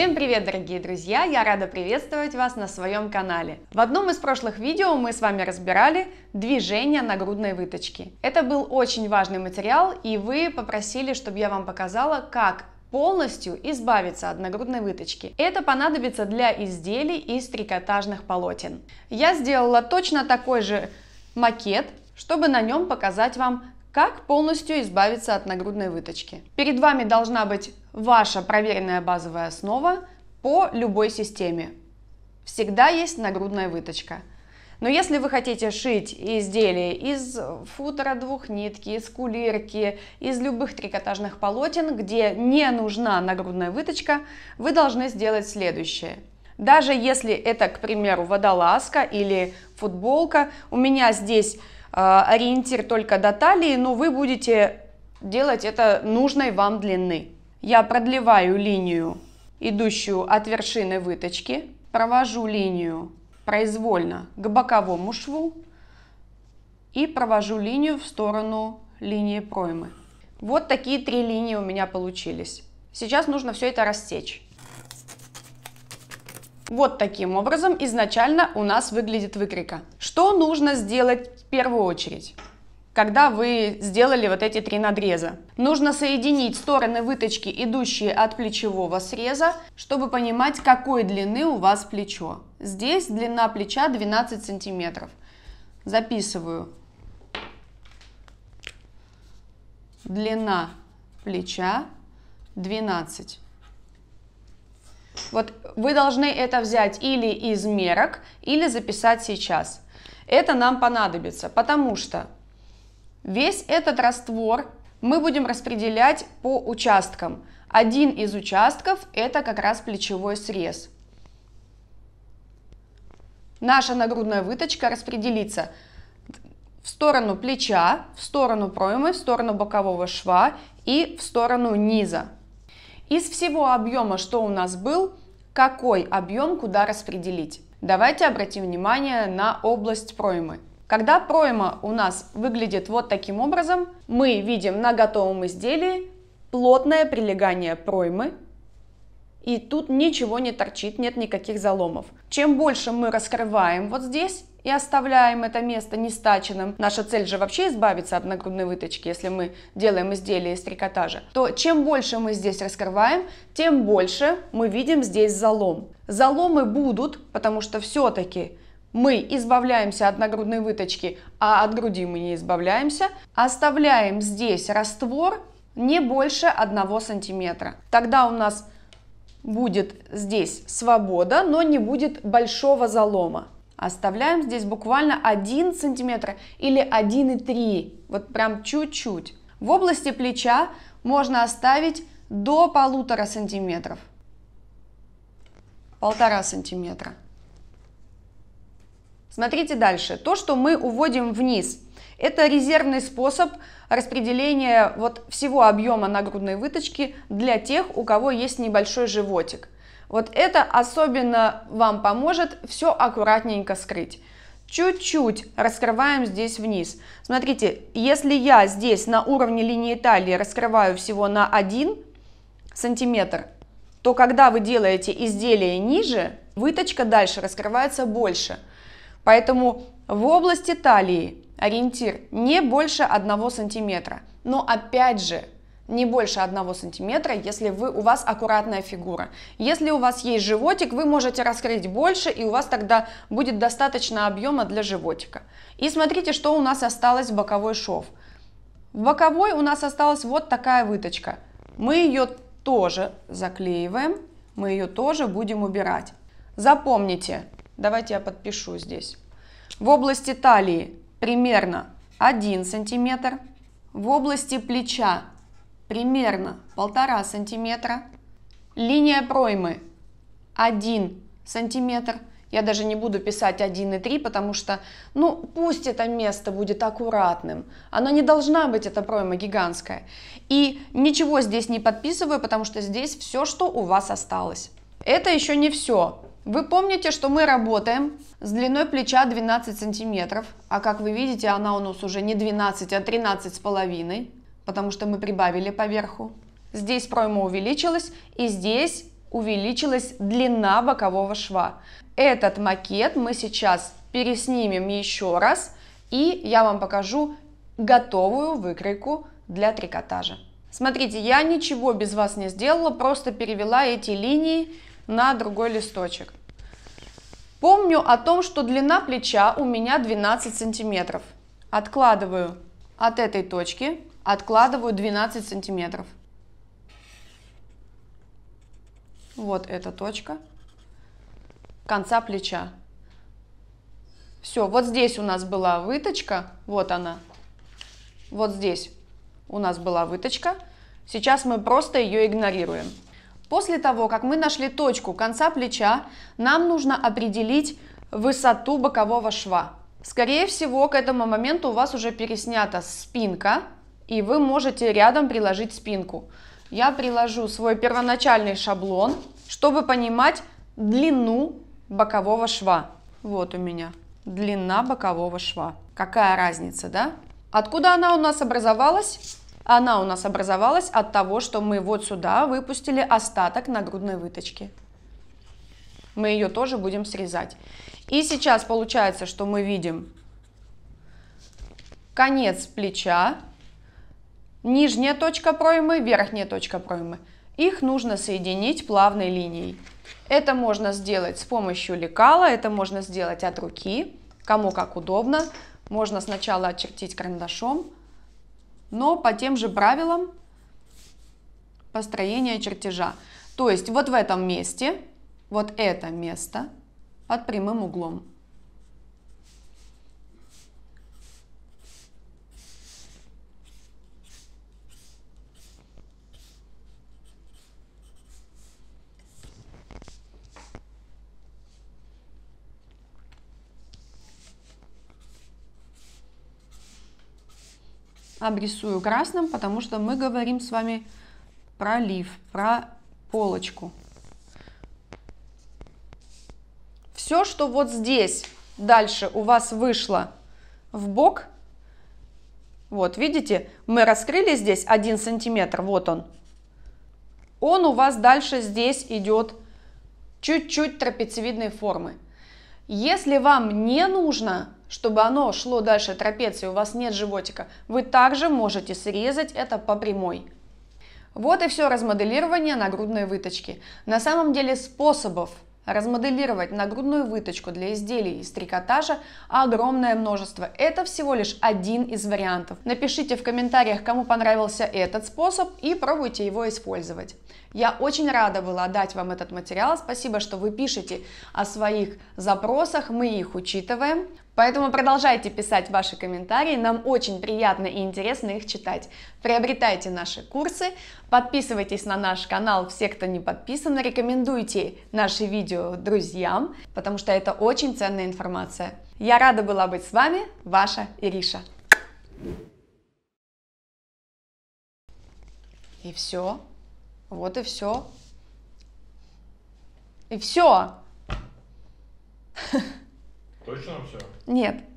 Всем привет, дорогие друзья! Я рада приветствовать вас на своем канале. В одном из прошлых видео мы с вами разбирали движение на грудной выточки. Это был очень важный материал, и вы попросили, чтобы я вам показала, как полностью избавиться от нагрудной выточки. Это понадобится для изделий из трикотажных полотен. Я сделала точно такой же макет, чтобы на нем показать вам, как полностью избавиться от нагрудной выточки. Перед вами должна быть ваша проверенная базовая основа по любой системе. Всегда есть нагрудная выточка. Но если вы хотите шить изделия из футера двух нитки, из кулирки, из любых трикотажных полотен, где не нужна нагрудная выточка, вы должны сделать следующее – даже если это, к примеру, водолазка или футболка, у меня здесь э, ориентир только до талии, но вы будете делать это нужной вам длины. Я продлеваю линию, идущую от вершины выточки, провожу линию произвольно к боковому шву и провожу линию в сторону линии проймы. Вот такие три линии у меня получились. Сейчас нужно все это рассечь. Вот таким образом изначально у нас выглядит выкройка. Что нужно сделать в первую очередь? когда вы сделали вот эти три надреза. Нужно соединить стороны выточки, идущие от плечевого среза, чтобы понимать, какой длины у вас плечо. Здесь длина плеча 12 сантиметров. Записываю. Длина плеча 12. Вот вы должны это взять или из мерок, или записать сейчас. Это нам понадобится, потому что Весь этот раствор мы будем распределять по участкам. Один из участков – это как раз плечевой срез. Наша нагрудная выточка распределится в сторону плеча, в сторону проймы, в сторону бокового шва и в сторону низа. Из всего объема, что у нас был, какой объем куда распределить? Давайте обратим внимание на область проймы. Когда пройма у нас выглядит вот таким образом, мы видим на готовом изделии плотное прилегание проймы, и тут ничего не торчит, нет никаких заломов. Чем больше мы раскрываем вот здесь, и оставляем это место нестаченным. Наша цель же вообще избавиться от нагрудной выточки, если мы делаем изделие из трикотажа. То чем больше мы здесь раскрываем, тем больше мы видим здесь залом. Заломы будут, потому что все-таки мы избавляемся от нагрудной выточки, а от груди мы не избавляемся, оставляем здесь раствор не больше 1 сантиметра. Тогда у нас будет здесь свобода, но не будет большого залома. Оставляем здесь буквально 1 сантиметр или 1,3, вот прям чуть-чуть. В области плеча можно оставить до полутора сантиметров. Полтора сантиметра. Смотрите дальше. То, что мы уводим вниз, это резервный способ распределения вот всего объема нагрудной выточки для тех, у кого есть небольшой животик. Вот это особенно вам поможет все аккуратненько скрыть. Чуть-чуть раскрываем здесь вниз. Смотрите, если я здесь на уровне линии талии раскрываю всего на 1 сантиметр, то когда вы делаете изделие ниже, выточка дальше раскрывается больше – Поэтому в области талии ориентир не больше 1 сантиметра. Но опять же, не больше 1 сантиметра, если вы, у вас аккуратная фигура. Если у вас есть животик, вы можете раскрыть больше, и у вас тогда будет достаточно объема для животика. И смотрите, что у нас осталось в боковой шов. В боковой у нас осталась вот такая выточка. Мы ее тоже заклеиваем, мы ее тоже будем убирать. Запомните, Давайте я подпишу здесь. В области талии примерно 1 сантиметр. В области плеча примерно 1,5 сантиметра. Линия проймы 1 сантиметр. Я даже не буду писать 1 и 3, потому что, ну, пусть это место будет аккуратным. Оно не должна быть, эта пройма гигантская. И ничего здесь не подписываю, потому что здесь все, что у вас осталось. Это еще не все. Вы помните, что мы работаем с длиной плеча 12 сантиметров, а как вы видите, она у нас уже не 12, а 13 с половиной, потому что мы прибавили поверху. Здесь пройма увеличилась, и здесь увеличилась длина бокового шва. Этот макет мы сейчас переснимем еще раз, и я вам покажу готовую выкройку для трикотажа. Смотрите, я ничего без вас не сделала, просто перевела эти линии на другой листочек. Помню о том, что длина плеча у меня 12 сантиметров. Откладываю от этой точки, откладываю 12 сантиметров. Вот эта точка конца плеча. Все, вот здесь у нас была выточка, вот она, вот здесь у нас была выточка. Сейчас мы просто ее игнорируем. После того, как мы нашли точку конца плеча, нам нужно определить высоту бокового шва. Скорее всего, к этому моменту у вас уже переснята спинка, и вы можете рядом приложить спинку. Я приложу свой первоначальный шаблон, чтобы понимать длину бокового шва. Вот у меня длина бокового шва. Какая разница, да? Откуда она у нас образовалась? Она у нас образовалась от того, что мы вот сюда выпустили остаток нагрудной выточки. Мы ее тоже будем срезать. И сейчас получается, что мы видим конец плеча, нижняя точка проймы, верхняя точка проймы. Их нужно соединить плавной линией. Это можно сделать с помощью лекала, это можно сделать от руки, кому как удобно. Можно сначала очертить карандашом, но по тем же правилам построения чертежа. То есть вот в этом месте, вот это место под прямым углом обрисую красным, потому что мы говорим с вами про лиф, про полочку. Все, что вот здесь дальше у вас вышло в бок, вот видите, мы раскрыли здесь один сантиметр, вот он, он у вас дальше здесь идет чуть-чуть трапециевидной формы. Если вам не нужно чтобы оно шло дальше трапеции, у вас нет животика, вы также можете срезать это по прямой. Вот и все размоделирование нагрудной выточки. На самом деле способов размоделировать нагрудную выточку для изделий из трикотажа огромное множество. Это всего лишь один из вариантов. Напишите в комментариях, кому понравился этот способ и пробуйте его использовать. Я очень рада была дать вам этот материал. Спасибо, что вы пишете о своих запросах, мы их учитываем. Поэтому продолжайте писать ваши комментарии, нам очень приятно и интересно их читать. Приобретайте наши курсы, подписывайтесь на наш канал, все, кто не подписан, рекомендуйте наши видео друзьям, потому что это очень ценная информация. Я рада была быть с вами, ваша Ириша. И все. Вот и все. И все. Точно все? Нет.